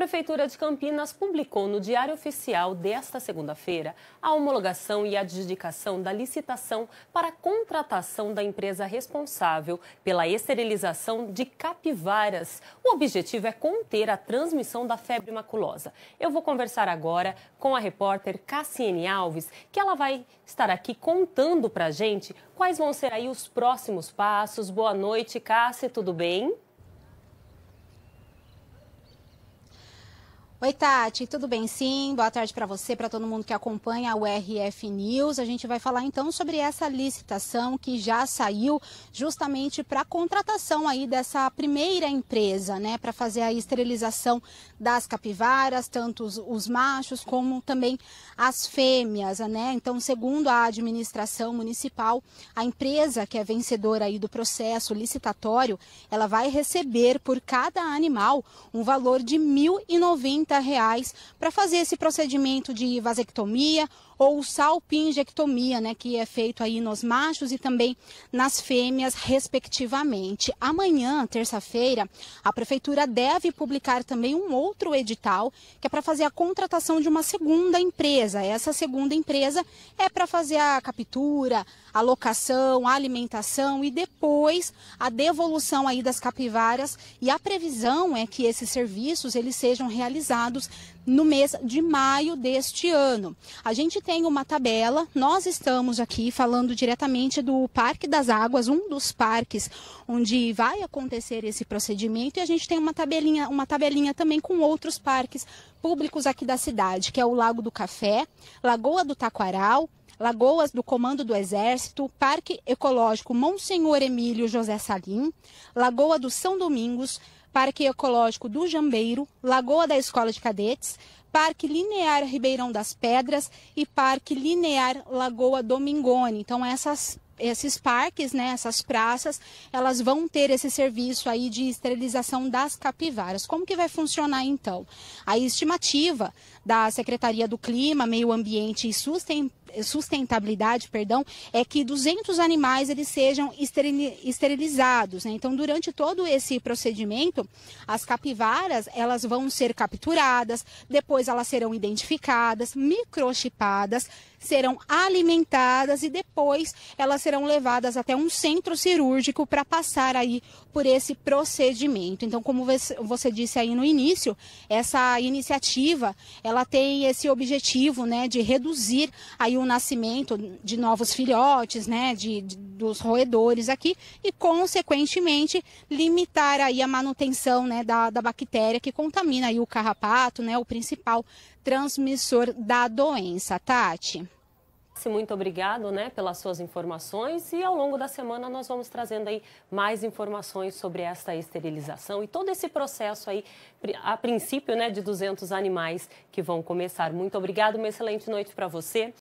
Prefeitura de Campinas publicou no Diário Oficial desta segunda-feira a homologação e adjudicação da licitação para a contratação da empresa responsável pela esterilização de capivaras. O objetivo é conter a transmissão da febre maculosa. Eu vou conversar agora com a repórter Cassiane Alves, que ela vai estar aqui contando para gente quais vão ser aí os próximos passos. Boa noite, Cassi, tudo bem? Oi, Tati, tudo bem? Sim, boa tarde para você, para todo mundo que acompanha o RF News. A gente vai falar então sobre essa licitação que já saiu justamente para a contratação aí dessa primeira empresa, né, para fazer a esterilização das capivaras, tanto os, os machos como também as fêmeas, né? Então, segundo a administração municipal, a empresa que é vencedora aí do processo licitatório, ela vai receber por cada animal um valor de R$ 1.090 reais para fazer esse procedimento de vasectomia ou salpingectomia, né, que é feito aí nos machos e também nas fêmeas, respectivamente. Amanhã, terça-feira, a prefeitura deve publicar também um outro edital que é para fazer a contratação de uma segunda empresa. Essa segunda empresa é para fazer a captura, a locação, a alimentação e depois a devolução aí das capivaras. E a previsão é que esses serviços eles sejam realizados no mês de maio deste ano. A gente tem uma tabela, nós estamos aqui falando diretamente do Parque das Águas, um dos parques onde vai acontecer esse procedimento, e a gente tem uma tabelinha, uma tabelinha também com outros parques públicos aqui da cidade, que é o Lago do Café, Lagoa do Taquaral, Lagoas do Comando do Exército, Parque Ecológico Monsenhor Emílio José Salim, Lagoa do São Domingos, Parque Ecológico do Jambeiro, Lagoa da Escola de Cadetes, Parque Linear Ribeirão das Pedras e Parque Linear Lagoa Domingone. Então essas esses parques, né, essas praças, elas vão ter esse serviço aí de esterilização das capivaras. Como que vai funcionar então? A estimativa da Secretaria do Clima, Meio Ambiente e Sustentabilidade sustentabilidade, perdão, é que 200 animais eles sejam esterilizados. Né? Então, durante todo esse procedimento, as capivaras elas vão ser capturadas, depois elas serão identificadas, microchipadas, serão alimentadas e depois elas serão levadas até um centro cirúrgico para passar aí por esse procedimento. Então, como você disse aí no início, essa iniciativa ela tem esse objetivo, né, de reduzir aí o nascimento de novos filhotes, né, de, de, dos roedores aqui, e consequentemente limitar aí a manutenção, né, da, da bactéria que contamina aí o carrapato, né, o principal transmissor da doença, Tati. Muito obrigado né, pelas suas informações e ao longo da semana nós vamos trazendo aí mais informações sobre esta esterilização e todo esse processo aí, a princípio né, de 200 animais que vão começar. Muito obrigado, uma excelente noite para você.